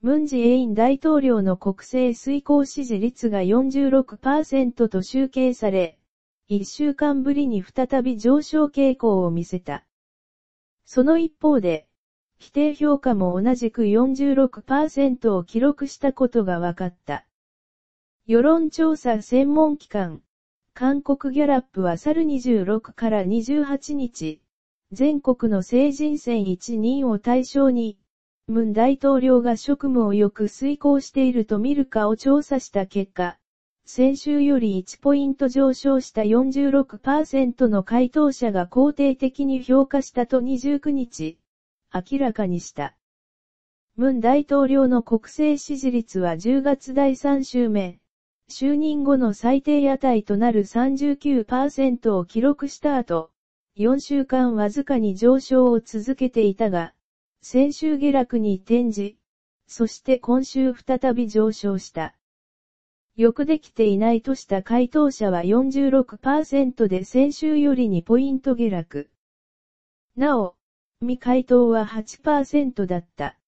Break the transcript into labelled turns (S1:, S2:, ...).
S1: ムンジェイン大統領の国政遂行支持率が46%と集計され、1週間ぶりに再び上昇傾向を見せた。その一方で、否定評価も同じく46%を記録したことが分かった。世論調査専門機関、韓国ギャラップは猿26から28日、全国の成人戦1人を対象に、文大統領が職務をよく遂行していると見るかを調査した結果、先週より1ポイント上昇した46%の回答者が肯定的に評価したと29日、明らかにした。文大統領の国政支持率は10月第3週目、就任後の最低値となる39%を記録した後、4週間わずかに上昇を続けていたが、先週下落に転じ、そして今週再び上昇した。よくできていないとした回答者は46%で先週より2ポイント下落。なお、未回答は8%だった。